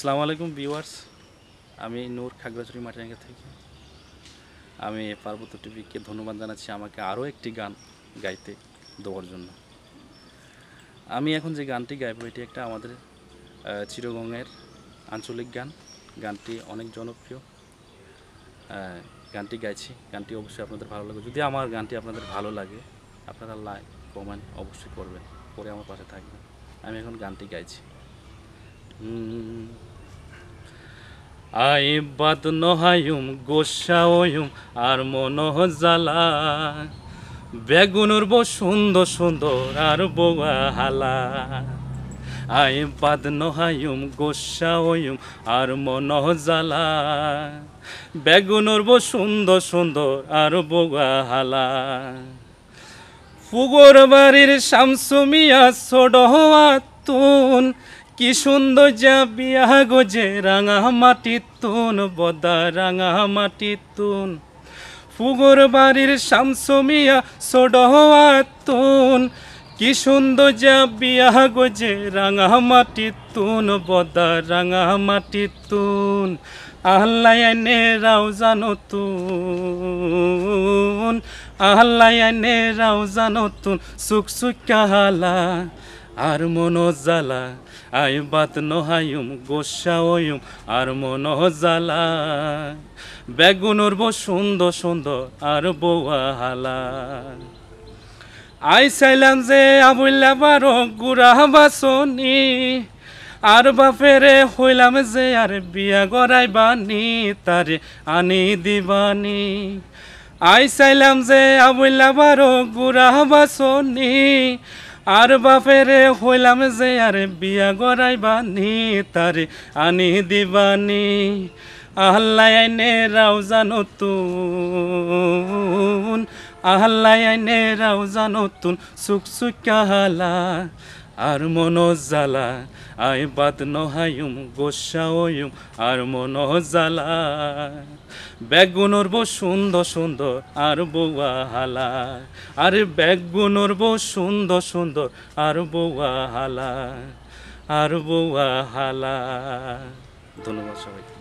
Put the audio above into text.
আসসালামু আলাইকুম ভিউয়ার্স আমি নূর খাগড়াছড়ি মাটিরাঙ্গা থেকে আমি পার্বত্য টিভিকে ধন্যবাদ জানাচ্ছি আমাকে আরও একটি গান গাইতে দেওয়ার জন্য আমি এখন যে গানটি গাইব এটি একটা আমাদের চিরগঙ্গের আঞ্চলিক গান গানটি অনেক জনপ্রিয় গানটি গাইছি গানটি অবশ্যই আপনাদের ভালো লাগে যদি আমার গানটি আপনাদের ভালো লাগে আপনারা লাইক কমেন্ট অবশ্যই করবেন করে আমার পাশে থাকবেন আমি এখন গানটি গাইছি hmm. বাদ নহায়ুম ওয়ুম আর মনহ জালা বেগুনুর বো সুন্দর সুন্দর আর বোয়া হালা বাদ নহায়ুম ওয়ুম আর মনহ জালা বেগুনুর বো সুন্দর সুন্দর আর বোয়া হালা ফুগোর বাড়ির শামসুমিয়া সোডহাতুন কি সুন্দর যাবি আগো যে রাঙা মাটির তুন বদা রাঙা মাটির তুন ফুগর বাড়ির শামসমিয়া তুন কি সুন্দর যাবি আগো যে রাঙা মাটির তুন বদা রাঙা মাটির তুন আহ্লায়নে রাও জানো তুন আহ্লায়নে রাও জানো তুন সুখ সুখ্যা কাহালা আর মনো জ্বালা আই বাত নহায়ুম ওয়ুম আর মনো জ্বালা বেগুনুর বো সুন্দর সুন্দর আর হালা আই চাইলাম যে আবুল্লা বারো গুড়া বাসনি আর বাপেরে হইলাম যে আর বিয়া গড়াই বানি তারে আনি দিবানি আই চাইলাম যে আবুল্লা বারো গুড়া বাসনি আর বাপেরে হইলাম যে আরে বিয়া গড়াই বানি তারে আনি দিবানি আহ্লাই আইনে রাও জানো তুন আহ্লাই আইনে রাও জানো তুন সুখ সুখ হালা আর মনোজালা আয় বাদ নহায়ুম গোসাওয়ুম আর মনোজালা বেগুন বো সুন্দর সুন্দর আর বৌয়া হালা আর বেগুন বো সুন্দর সুন্দর আর বৌয়া হালা আর বৌয়া হালা ধন্যবাদ সবাইকে